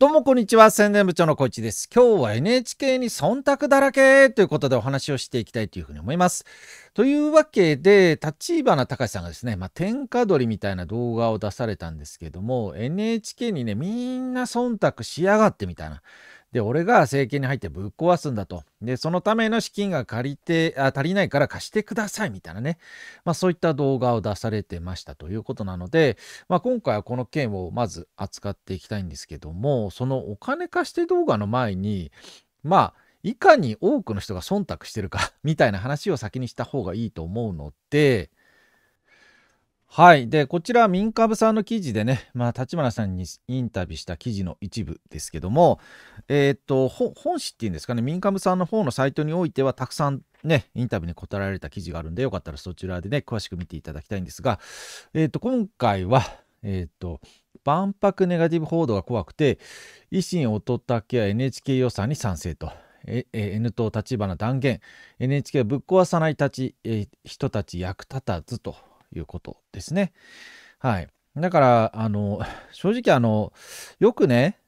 どうもこんにちは宣伝部長の小市です今日は NHK に忖度だらけということでお話をしていきたいというふうに思いますというわけで立花隆さんがですねまあ、天下取りみたいな動画を出されたんですけども NHK にねみんな忖度しやがってみたいなで、俺が政権に入ってぶっ壊すんだと。で、そのための資金が借りて、あ足りないから貸してくださいみたいなね。まあそういった動画を出されてましたということなので、まあ今回はこの件をまず扱っていきたいんですけども、そのお金貸して動画の前に、まあ、いかに多くの人が忖度してるかみたいな話を先にした方がいいと思うので、はい。で、こちら民株さんの記事でね、まあ、立花さんにインタビューした記事の一部ですけども、えー、っと、本誌っていうんですかね、民株さんの方のサイトにおいては、たくさんね、インタビューに答えられた記事があるんで、よかったらそちらでね、詳しく見ていただきたいんですが、えー、っと、今回は、えー、っと、万博ネガティブ報道が怖くて、維新乙武は NHK 予算に賛成と。ええ N 党立花断言 NHK ぶっ壊さないたち、え人たち役立たずということですね。はい。だから、あの、正直あの、よくね、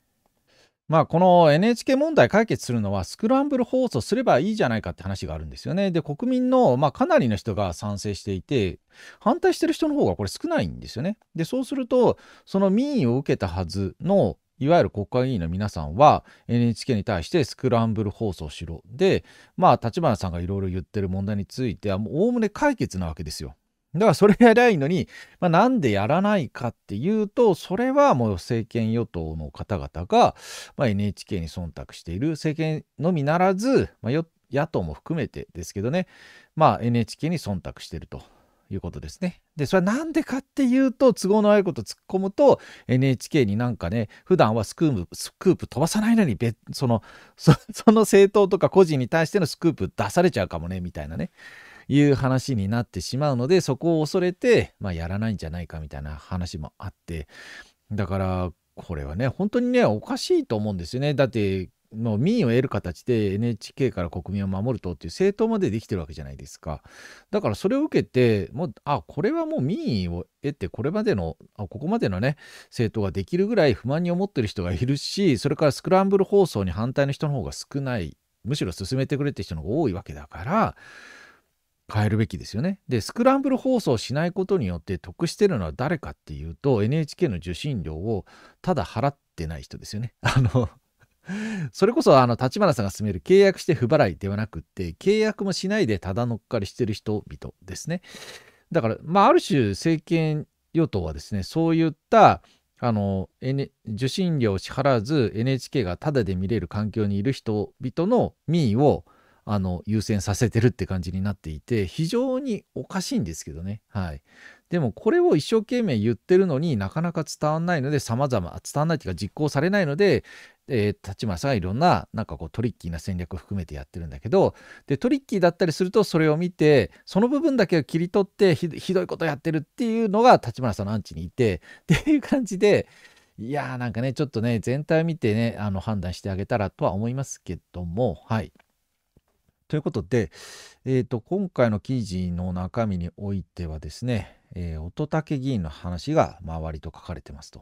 まあ、この NHK 問題解決するのはスクランブル放送すればいいじゃないかって話があるんですよね。で、国民の、まあ、かなりの人が賛成していて、反対してる人の方がこれ少ないんですよね。で、そうすると、その民意を受けたはずの、いわゆる国会議員の皆さんは NHK に対してスクランブル放送しろ。で、まあ、立花さんがいろいろ言ってる問題については、おおむね解決なわけですよ。だからそれがやりゃいいのに、まあ、なんでやらないかっていうと、それはもう政権与党の方々が、まあ、NHK に忖度している、政権のみならず、まあ、野党も含めてですけどね、まあ、NHK に忖度していると。いうことですね。で、それはなんでかっていうと、都合の悪いこと突っ込むと、NHK になんかね、普段はスクープ、スクープ飛ばさないのに、そのそ、その政党とか個人に対してのスクープ出されちゃうかもね、みたいなね。いう話になってしまうので、そこを恐れて、まあ、やらないんじゃないかみたいな話もあって、だから、これはね、本当にね、おかしいと思うんですよね。だって、の民意を得る形で NHK から国民を守るとっていう政党までできてるわけじゃないですか。だからそれを受けて、もう、あ、これはもう民意を得て、これまでの、あここまでのね、政党ができるぐらい不満に思ってる人がいるし、それからスクランブル放送に反対の人の方が少ない、むしろ進めてくれって人の方が多いわけだから、変えるべきですよね。でスクランブル放送しないことによって得してるのは誰かっていうと NHK の受信料をただ払ってない人ですよね。あのそれこそあの立花さんが勧める契約して不払いではなくって契約もしないでただ乗っかりしてる人々ですね。だからまあある種政権与党はですねそういったあの、N、受信料を支払わず NHK がタダで見れる環境にいる人々の民意をあの優先させてるって感じになっていて非常におかしいんですけどねはいでもこれを一生懸命言ってるのになかなか伝わんないので様々伝わんないというか実行されないので、えー、立花さんはいろんななんかこうトリッキーな戦略を含めてやってるんだけどでトリッキーだったりするとそれを見てその部分だけを切り取ってひどいことやってるっていうのが立花さんのアンチにいて っていう感じでいやーなんかねちょっとね全体を見てねあの判断してあげたらとは思いますけどもはい。ということで、えーと、今回の記事の中身においてはですね、えー、乙武議員の話が周りと書かれてますと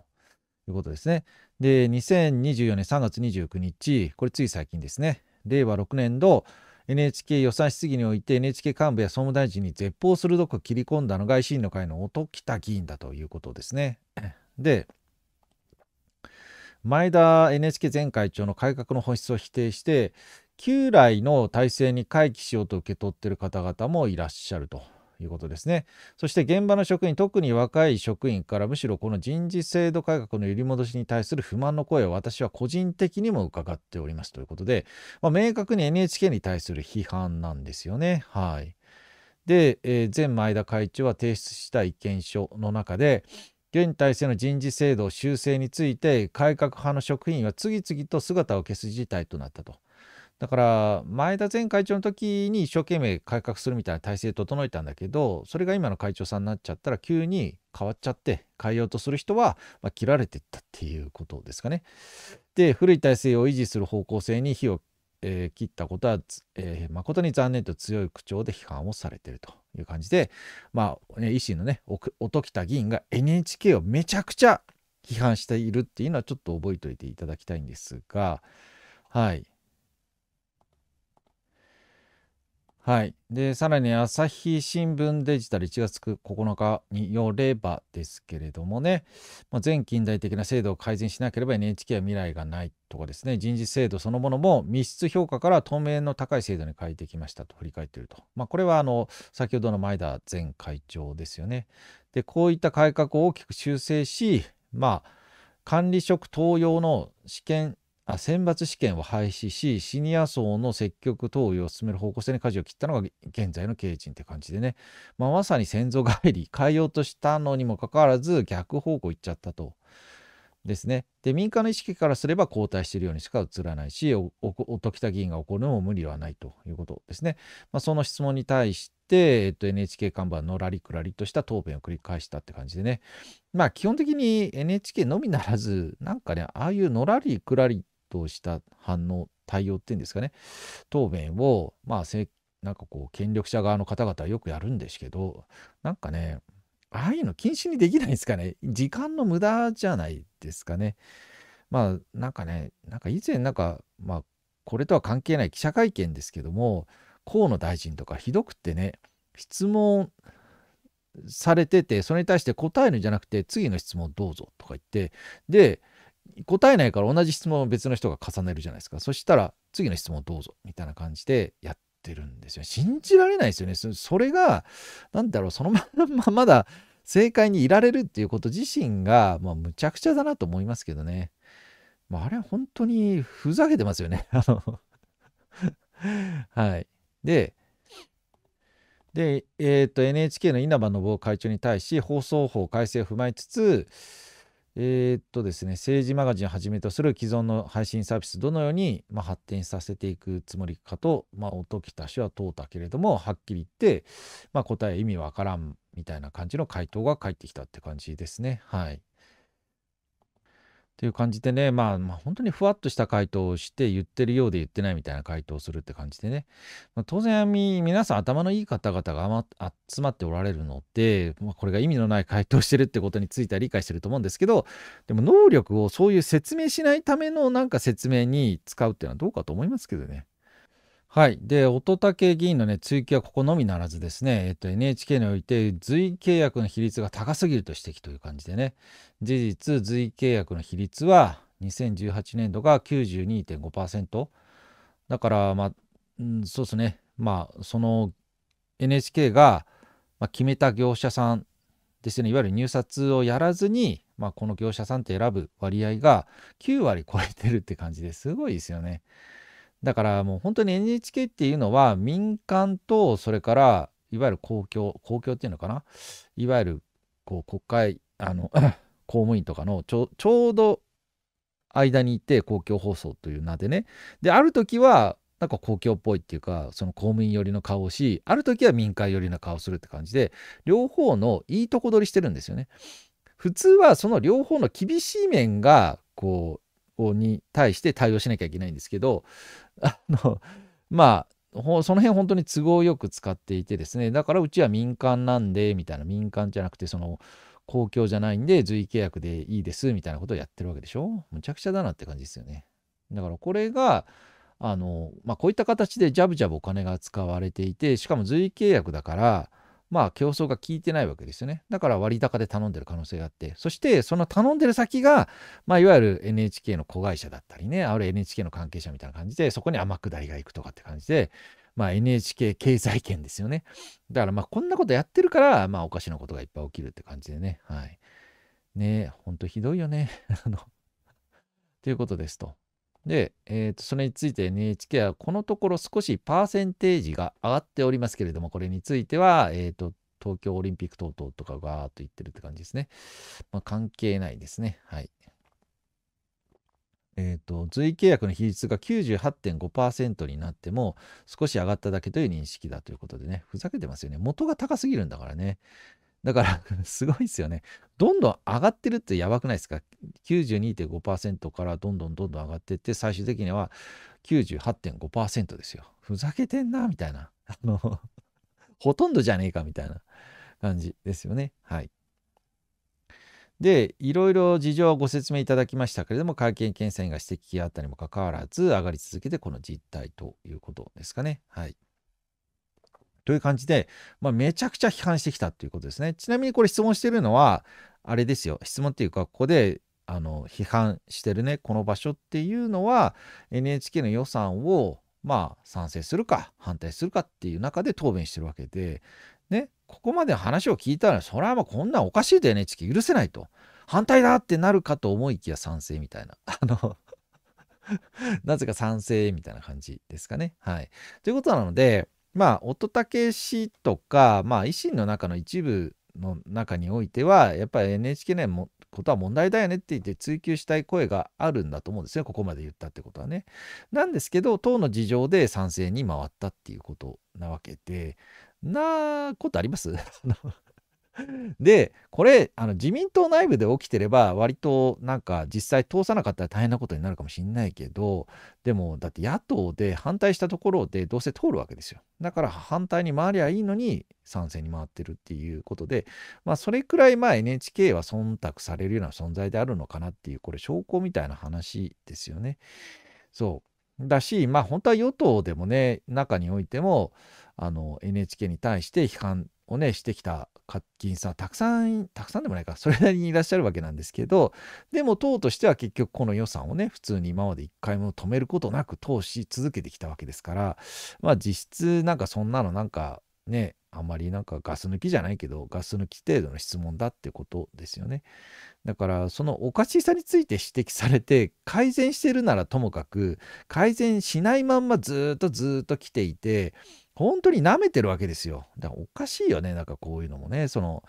いうことですね。で、2024年3月29日、これつい最近ですね、令和6年度 NHK 予算質疑において NHK 幹部や総務大臣に絶望鋭く切り込んだのが維新の会の音喜多議員だということですね。で、前田 NHK 前会長の改革の本質を否定して旧来の体制に回帰しようと受け取っている方々もいらっしゃるということですね。そして現場の職員、特に若い職員からむしろこの人事制度改革の揺り戻しに対する不満の声を私は個人的にも伺っておりますということで、まあ、明確に NHK に対する批判なんですよね。はい。で、えー、前前田会長は提出した意見書の中で、現体制の人事制度修正について改革派の職員は次々と姿を消す事態となったと。だから前田前会長の時に一生懸命改革するみたいな体制整えたんだけどそれが今の会長さんになっちゃったら急に変わっちゃって変えようとする人は、まあ、切られていったっていうことですかね。で古い体制を維持する方向性に火を、えー、切ったことは、えー、誠に残念と強い口調で批判をされてるという感じでまあ、ね、維新のね音喜多議員が NHK をめちゃくちゃ批判しているっていうのはちょっと覚えておいていただきたいんですがはい。はい、でさらに朝日新聞デジタル1月9日によればですけれどもね、まあ、全近代的な制度を改善しなければ NHK は未来がないとかですね人事制度そのものも密室評価から透明の高い制度に変えてきましたと振り返っていると、まあ、これはあの先ほどの前田前会長ですよね。でこういった改革を大きく修正し、まあ、管理職登用の試験選抜試験を廃止し、シニア層の積極投与を進める方向性に舵を切ったのが現在の経営陣って感じでね、まあ、まさに先祖返り、変えようとしたのにもかかわらず逆方向行っちゃったと。ですね。で、民間の意識からすれば後退しているようにしか映らないし、時田議員が怒るのも無理はないということですね。まあ、その質問に対して、えっと、NHK 看板のらりくらりとした答弁を繰り返したって感じでね。まあ、基本的に NHK のみならず、なんかね、ああいうのらりくらりとした反応対応っていうんですかね答弁をまあなんかこう権力者側の方々はよくやるんですけどなんかねああいうの禁止にできないですかね時間の無駄じゃないですかね。まあなんかねなんか以前なんかまあこれとは関係ない記者会見ですけども河野大臣とかひどくってね質問されててそれに対して答えるんじゃなくて次の質問どうぞとか言ってで答えないから同じ質問を別の人が重ねるじゃないですかそしたら次の質問どうぞみたいな感じでやってるんですよ信じられないですよねそれが何だろうそのまま まだ正解にいられるっていうこと自身が、まあ、むちゃくちゃだなと思いますけどね、まあ、あれは本当にふざけてますよね あの はいでで、えー、と NHK の稲葉信夫会長に対し放送法改正を踏まえつつえー、っとですね、政治マガジンをはじめとする既存の配信サービス、どのように、まあ、発展させていくつもりかと、まあ、音喜た氏は問うたけれども、はっきり言って、まあ、答え意味わからんみたいな感じの回答が返ってきたって感じですね。はい。っていう感じでね、まあ、まあ、本当にふわっとした回答をして言ってるようで言ってないみたいな回答をするって感じでね、まあ、当然皆さん頭のいい方々が集まっておられるので、まあ、これが意味のない回答してるってことについては理解してると思うんですけどでも能力をそういう説明しないためのなんか説明に使うっていうのはどうかと思いますけどね。はい、で乙武議員の、ね、追及はここのみならずですね、えっと、NHK において随意契約の比率が高すぎると指摘という感じでね事実随意契約の比率は2018年度が92.5%だからまあ、うん、そうですねまあその NHK が決めた業者さんですねいわゆる入札をやらずに、まあ、この業者さんって選ぶ割合が9割超えてるって感じですごいですよね。だからもう本当に NHK っていうのは民間とそれからいわゆる公共公共っていうのかないわゆるこう国会あの 公務員とかのちょうど間にいて公共放送という名でねである時はなんか公共っぽいっていうかその公務員寄りの顔をしある時は民間寄りの顔をするって感じで両方のいいとこ取りしてるんですよね。普通はその両方の厳しい面がこうに対して対応しなきゃいけないんですけどあのまあその辺本当に都合よく使っていてですねだからうちは民間なんでみたいな民間じゃなくてその公共じゃないんで随意契約でいいですみたいなことをやってるわけでしょむちゃくちゃだなって感じですよねだからこれがあの、まあ、こういった形でジャブジャブお金が使われていてしかも随意契約だからまあ競争が効いてないわけですよね。だから割高で頼んでる可能性があって、そしてその頼んでる先が、まあいわゆる NHK の子会社だったりね、ある NHK の関係者みたいな感じで、そこに天下りが行くとかって感じで、まあ NHK 経済圏ですよね。だからまあこんなことやってるから、まあおかしなことがいっぱい起きるって感じでね。はい。ねえ、ほんとひどいよね。あの、ということですと。で、えー、とそれについて NHK はこのところ少しパーセンテージが上がっておりますけれども、これについては、えーと、東京オリンピック等々とかがーっと言ってるって感じですね。まあ、関係ないですね。はい。えーと随意契約の比率が98.5%になっても少し上がっただけという認識だということでね、ふざけてますよね。元が高すぎるんだからね。だから すごいですよね。どんどん上がってるってやばくないですか ?92.5% からどんどんどんどん上がっていって、最終的には98.5%ですよ。ふざけてんな、みたいな。あの ほとんどじゃねえか、みたいな感じですよね。はい。で、いろいろ事情をご説明いただきましたけれども、会見検査員が指摘があったにもかかわらず、上がり続けてこの実態ということですかね。はい。という感じで、まあ、めちゃくちゃ批判してきたっていうことですね。ちなみにこれ質問してるのは、あれですよ、質問っていうか、ここであの批判してるね、この場所っていうのは、NHK の予算を、まあ、賛成するか、反対するかっていう中で答弁してるわけで、ね、ここまで話を聞いたら、それはまあこんなんおかしいと NHK 許せないと。反対だってなるかと思いきや賛成みたいな。あの なぜか賛成みたいな感じですかね。はい。ということなので、まあ乙武氏とか、まあ、維新の中の一部の中においてはやっぱり NHK のことは問題だよねって言って追及したい声があるんだと思うんですよここまで言ったってことはね。なんですけど党の事情で賛成に回ったっていうことなわけでなことあります で、これ、あの自民党内部で起きてれば、割となんか実際通さなかったら大変なことになるかもしれないけど、でも、だって野党で反対したところでどうせ通るわけですよ。だから反対に回りゃいいのに、賛成に回ってるっていうことで、まあ、それくらいまあ NHK は忖度されるような存在であるのかなっていう、これ証拠みたいな話ですよね。そう。だし、まあ本当は与党でもね、中においても、あの NHK に対して批判をね、してきた課金さんたくさんたくさんでもないかそれなりにいらっしゃるわけなんですけどでも党としては結局この予算をね普通に今まで一回も止めることなく投資続けてきたわけですからまあ実質なんかそんなのなんかねあんまりなんかガス抜きじゃないけどガス抜き程度の質問だってことですよねだからそのおかしさについて指摘されて改善してるならともかく改善しないまんまずっとずっと来ていて本当に舐めてるわけですよ。だからおかしいよね、なんかこういうのもね。その、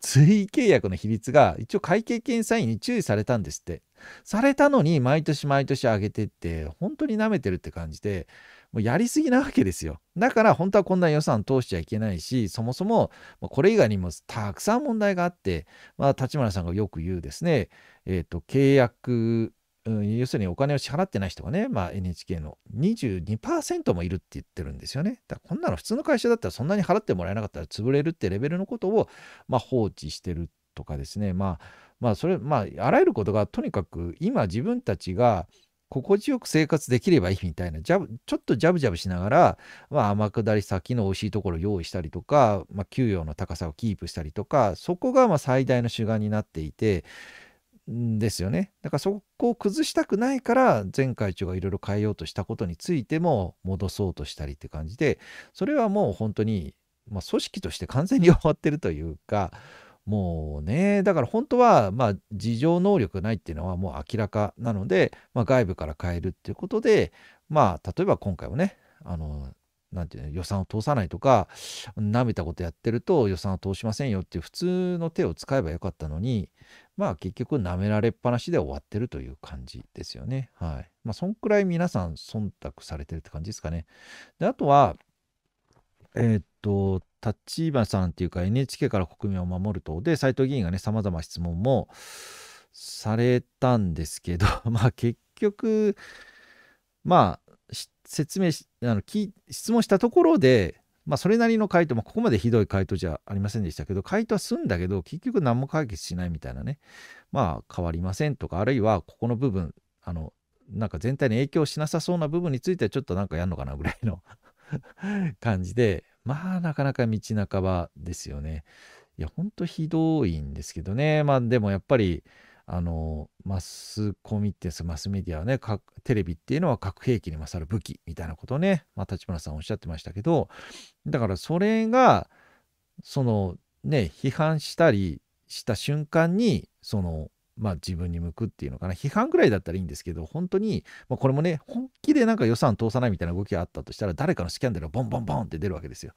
随意 契約の比率が一応会計検査院に注意されたんですって。されたのに毎年毎年上げてって、本当に舐めてるって感じで、もうやりすぎなわけですよ。だから本当はこんな予算通しちゃいけないし、そもそもこれ以外にもたくさん問題があって、まあ、立花さんがよく言うですね、えっ、ー、と、契約うん、要するにお金を支払ってない人がね、まあ、NHK の22%もいるって言ってるんですよね。だこんなの普通の会社だったらそんなに払ってもらえなかったら潰れるってレベルのことを、まあ、放置してるとかですね、まあ、まあそれまああらゆることがとにかく今自分たちが心地よく生活できればいいみたいな、ジャブ、ちょっとジャブジャブしながら、まあ、天下り先の美味しいところを用意したりとか、まあ、給与の高さをキープしたりとか、そこがま最大の主眼になっていて、ですよね。だからそこを崩したくないから前会長がいろいろ変えようとしたことについても戻そうとしたりって感じでそれはもう本当に、まあ、組織として完全に終わってるというかもうねだから本当はまあ事情能力ないっていうのはもう明らかなので、まあ、外部から変えるっていうことでまあ例えば今回はねあのなんていうの予算を通さないとかなめたことやってると予算を通しませんよっていう普通の手を使えばよかったのにまあ結局舐められっぱなしで終わってるという感じですよね。はい。まあそんくらい皆さん忖度されてるって感じですかね。で、あとは、えー、っと、立花さんっていうか NHK から国民を守る党で、斎藤議員がね、様々質問もされたんですけど、まあ結局、まあ、説明し、あの、質問したところで、まあ、それなりの回答、まあ、ここまでひどい回答じゃありませんでしたけど、回答は済んだけど、結局何も解決しないみたいなね、まあ、変わりませんとか、あるいは、ここの部分、あの、なんか全体に影響しなさそうな部分についてはちょっとなんかやんのかなぐらいの 感じで、まあ、なかなか道半ばですよね。いや、ほんとひどいんですけどね。まあ、でもやっぱり、あのマスコミってマスメディアはねテレビっていうのは核兵器に勝る武器みたいなことをね、まあ、立花さんおっしゃってましたけどだからそれがそのね批判したりした瞬間にそのまあ、自分に向くっていうのかな批判ぐらいだったらいいんですけど本当に、まあ、これもね本気でなんか予算通さないみたいな動きがあったとしたら誰かのスキャンダルがボンボンボンって出るわけですよ。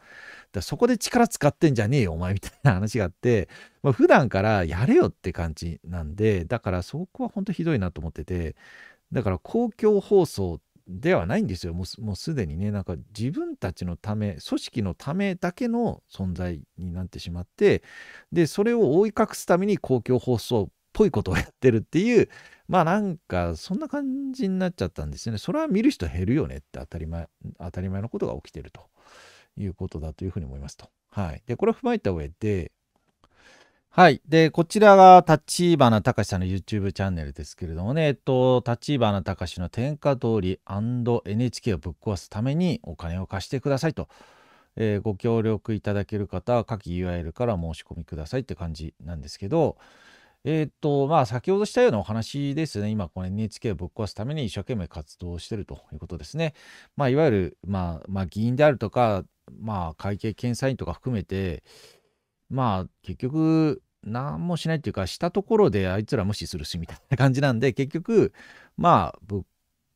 だそこで力使ってんじゃねえよお前みたいな話があって、まあ、普段からやれよって感じなんでだからそこは本当ひどいなと思っててだから公共放送ではないんですよもうすでにねなんか自分たちのため組織のためだけの存在になってしまってでそれを覆い隠すために公共放送ぽいことをやってるっていう、まあなんかそんな感じになっちゃったんですよね。それは見る人減るよねって当たり前、当たり前のことが起きてるということだというふうに思いますと。はい。で、これを踏まえた上で、はい。で、こちらが立花隆さんの YouTube チャンネルですけれどもね、えっと、立花隆の天下通り &NHK をぶっ壊すためにお金を貸してくださいと、えー、ご協力いただける方は下記 URL から申し込みくださいって感じなんですけど、えっ、と、まあ、先ほどしたようなお話ですね。今、この NHK をぶっ壊すために一生懸命活動してるということですね。まあ、いわゆる、まあ、まあ、議員であるとか、まあ、会計検査院とか含めて、まあ、結局、何もしないというか、したところであいつら無視するし、みたいな感じなんで、結局、まあ、ぶっ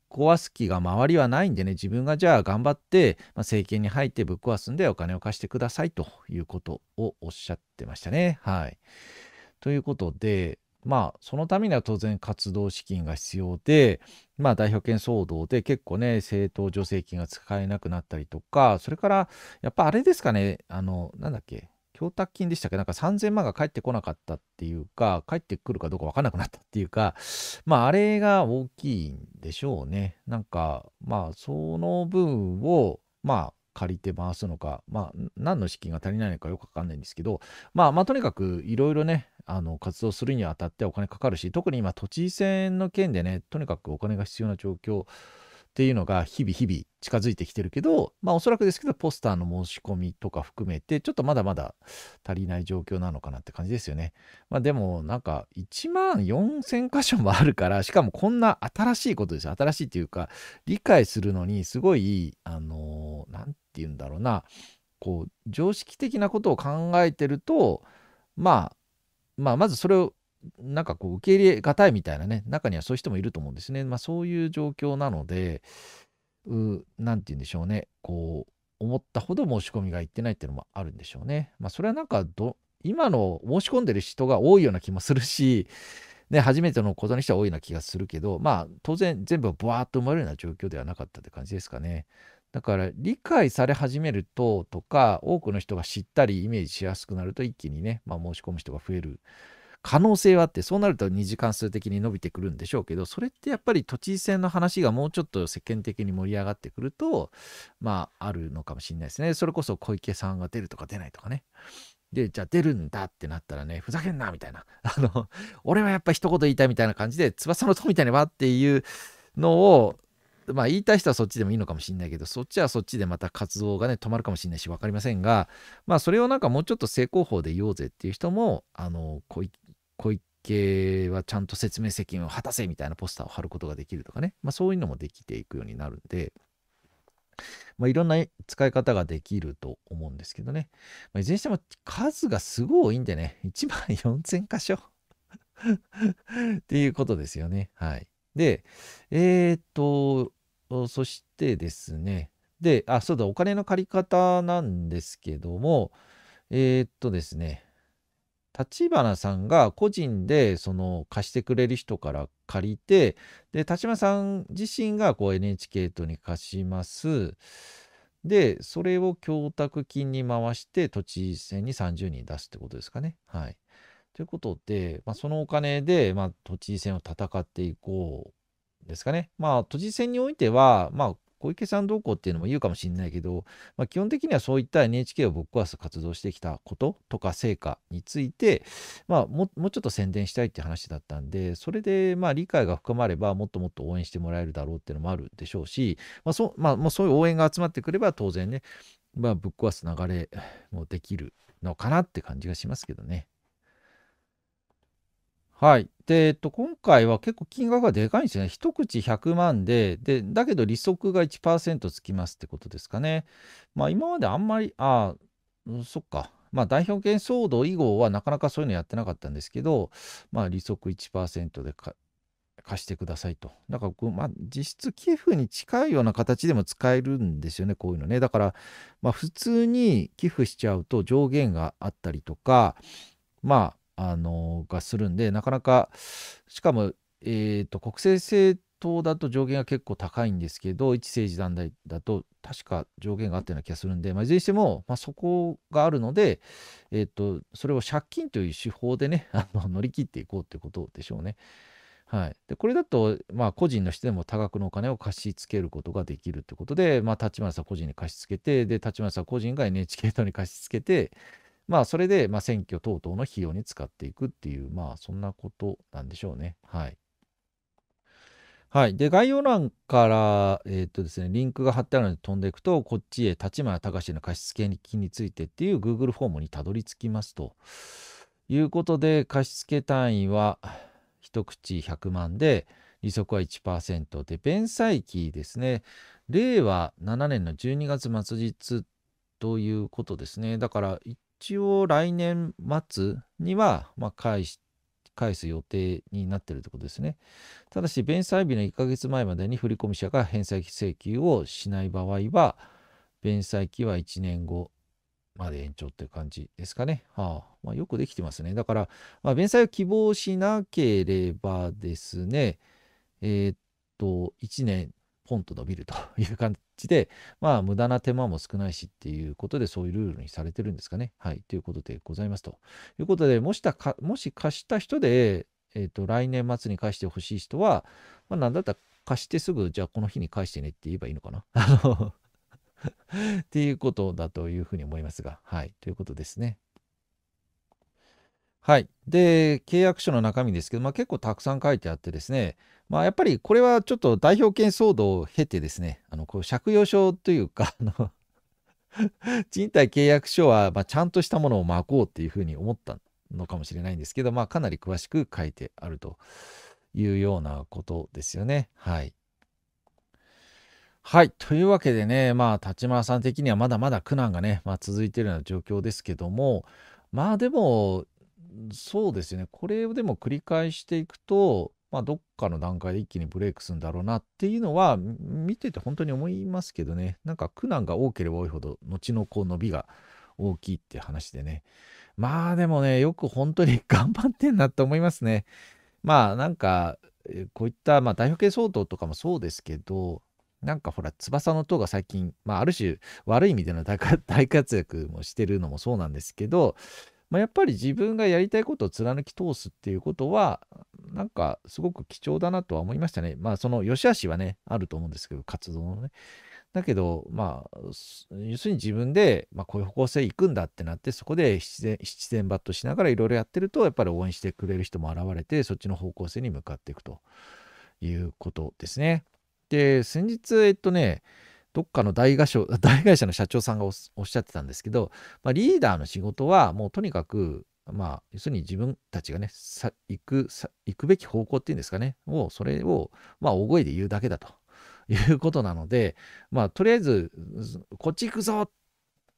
壊す気が周りはないんでね、自分がじゃあ頑張って、まあ、政権に入ってぶっ壊すんでお金を貸してくださいということをおっしゃってましたね。はい。ということで、まあ、そのためには当然活動資金が必要で、まあ、代表権騒動で結構ね、政党助成金が使えなくなったりとか、それから、やっぱあれですかね、あの、なんだっけ、供託金でしたっけなんか3000万が返ってこなかったっていうか、返ってくるかどうか分かんなくなったっていうか、まあ、あれが大きいんでしょうね。なんか、まあ、その分を、まあ、借りて回すのか、まあ、何の資金が足りないのかよくわかんないんですけど、まあ、まあ、とにかくいろいろね、あの活動するにあたってお金かかるし特に今都知事選の件でねとにかくお金が必要な状況っていうのが日々日々近づいてきてるけど、まあおそらくですけど、ポスターの申し込みとか含めて、ちょっとまだまだ足りない状況なのかなって感じですよね。まあでもなんか1万4000箇所もあるから、しかもこんな新しいことですよ。新しいっていうか、理解するのにすごい、あの、何て言うんだろうな、こう、常識的なことを考えてると、まあまあ、まずそれをなんかこう受け入れがたいみたいなね中にはそういう人もいると思うんですね、まあ、そういう状況なので何て言うんでしょうねこう思ったほど申し込みがいってないっていうのもあるんでしょうね。まあ、それはなんか今の申し込んでる人が多いような気もするし、ね、初めてのことにしては多いような気がするけど、まあ、当然全部ワーッと埋まるような状況ではなかったって感じですかね。だから理解され始めるととか多くの人が知ったりイメージしやすくなると一気にね、まあ、申し込む人が増える可能性はあってそうなると二次関数的に伸びてくるんでしょうけどそれってやっぱり都知事選の話がもうちょっと世間的に盛り上がってくるとまああるのかもしれないですねそれこそ小池さんが出るとか出ないとかねでじゃあ出るんだってなったらねふざけんなみたいなあの俺はやっぱ一言言いたいみたいな感じで翼の塔みたいにわっていうのをまあ言いたい人はそっちでもいいのかもしれないけど、そっちはそっちでまた活動がね、止まるかもしれないし、分かりませんが、まあそれをなんかもうちょっと正攻法で言おうぜっていう人も、あの、小池はちゃんと説明責任を果たせみたいなポスターを貼ることができるとかね、まあそういうのもできていくようになるんで、まあ、いろんな使い方ができると思うんですけどね。まあ、いずれにしても数がすごい多いんでね、1万4000箇所 っていうことですよね。はい。で、えー、っと、そしてですね、で、あ、そうだ、お金の借り方なんですけども、えー、っとですね、立花さんが個人でその貸してくれる人から借りて、で、立花さん自身がこう NHK とに貸します。で、それを供託金に回して土地選に30人出すってことですかね。はい。ということで、まあ、そのお金で、まあ、都知事選を戦っていこうですかね。まあ、都知事選においては、まあ、小池さんどうこうっていうのも言うかもしれないけど、まあ、基本的にはそういった NHK をぶっ壊す活動してきたこととか成果について、まあも、もうちょっと宣伝したいって話だったんでそれでまあ理解が深まればもっともっと応援してもらえるだろうっていうのもあるでしょうし、まあそまあ、もうそういう応援が集まってくれば当然ね、まあ、ぶっ壊す流れもできるのかなって感じがしますけどね。はい。で、えっと、今回は結構金額がでかいんですよね。一口100万で、で、だけど利息が1%つきますってことですかね。まあ、今まであんまり、ああ、そっか。まあ、代表権騒動以後はなかなかそういうのやってなかったんですけど、まあ、利息1%で貸してくださいと。だから、まあ、実質寄付に近いような形でも使えるんですよね、こういうのね。だから、まあ、普通に寄付しちゃうと上限があったりとか、まあ、あのがするんでなかなかしかも、えーと、国政政党だと上限が結構高いんですけど一政治団体だと確か上限があったような気がするんで、まあ、いずれにしても、まあ、そこがあるので、えーとそれを借金という手法でね あの乗り切っていこうということでしょうね。はい、でこれだと、まあ、個人の人でも多額のお金を貸し付けることができるということで、まあ、立花さん個人に貸し付けてで立花さん個人が NHK 党に貸し付けてまあ、それで、まあ、選挙等々の費用に使っていくっていう、まあ、そんなことなんでしょうね。はい。はい。で、概要欄から、えっ、とですね、リンクが貼ってあるので飛んでいくと、こっちへ、立花隆の貸付金についてっていう Google フォームにたどり着きますと。いうことで、貸付単位は一口100万で、利息は1%で、弁済期ですね、令和7年の12月末日ということですね。だから、一応来年末には、まあ、返し返す予定になってるいうことですね。ただし、弁済日の1ヶ月前までに振込者が返済請求をしない場合は、弁済期は1年後まで延長という感じですかね。はあまあ、よくできてますね。だから、まあ、弁済を希望しなければですね、えー、っと、1年ポンと伸びるという感じ。ちで、まあ、無駄な手間も少ないしっていうことで、そういうルールにされてるんですかね。はい。ということでございますと。いうことで、もしたか、もし貸した人で、えっ、ー、と、来年末に返してほしい人は、まあ、なだったら貸してすぐ、じゃあこの日に返してねって言えばいいのかな。あのっていうことだというふうに思いますが、はい。ということですね。はい。で、契約書の中身ですけど、まあ、結構たくさん書いてあってですね、まあ、やっぱりこれはちょっと代表権騒動を経てですね、あのこう借用書というか 賃貸契約書はまちゃんとしたものを巻こうっていうふうに思ったのかもしれないんですけど、まあ、かなり詳しく書いてあるというようなことですよね。はい。はい。というわけでね、まあ、立花さん的にはまだまだ苦難がね、まあ、続いているような状況ですけども、まあでも、そうですよね、これをでも繰り返していくと、まあ、どっかの段階で一気にブレイクするんだろうなっていうのは見てて本当に思いますけどねなんか苦難が多ければ多いほど後のこう伸びが大きいって話でねまあでもねよく本当に 頑張ってんなと思いますねまあなんかこういった、まあ、代表系相当とかもそうですけどなんかほら翼の塔が最近、まあ、ある種悪い意味での 大活躍もしてるのもそうなんですけどまあ、やっぱり自分がやりたいことを貫き通すっていうことは、なんかすごく貴重だなとは思いましたね。まあその良し悪しはね、あると思うんですけど、活動のね。だけど、まあ、要するに自分で、まあ、こういう方向性行くんだってなって、そこで七千バットしながらいろいろやってると、やっぱり応援してくれる人も現れて、そっちの方向性に向かっていくということですね。で、先日、えっとね、どっかの大合唱 大会社の社長さんがおっしゃってたんですけど、まあ、リーダーの仕事はもうとにかく、まあ、要するに自分たちがねさ行くさ行くべき方向っていうんですかねをそれを、まあ、大声で言うだけだと いうことなので、まあ、とりあえずこっち行くぞ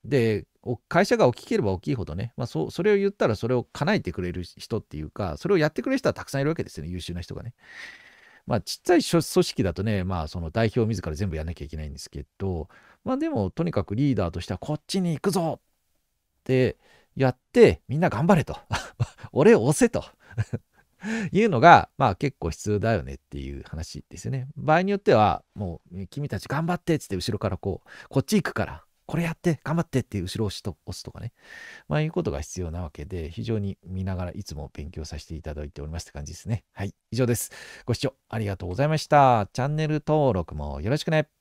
で会社が大きければ大きいほどね、まあそ、それを言ったらそれを叶えてくれる人っていうかそれをやってくれる人はたくさんいるわけですよね優秀な人がね。まあ、ちっちゃい組織だとね、まあ、その代表自ら全部やんなきゃいけないんですけど、まあ、でも、とにかくリーダーとしては、こっちに行くぞってやって、みんな頑張れと。俺を押せと。いうのが、まあ結構必要だよねっていう話ですよね。場合によっては、もう君たち頑張ってっつって後ろからこう、こっち行くから、これやって頑張ってって後ろ押しと押すとかね、まあいうことが必要なわけで、非常に見ながらいつも勉強させていただいておりますって感じですね。はい、以上です。ご視聴ありがとうございました。チャンネル登録もよろしくね。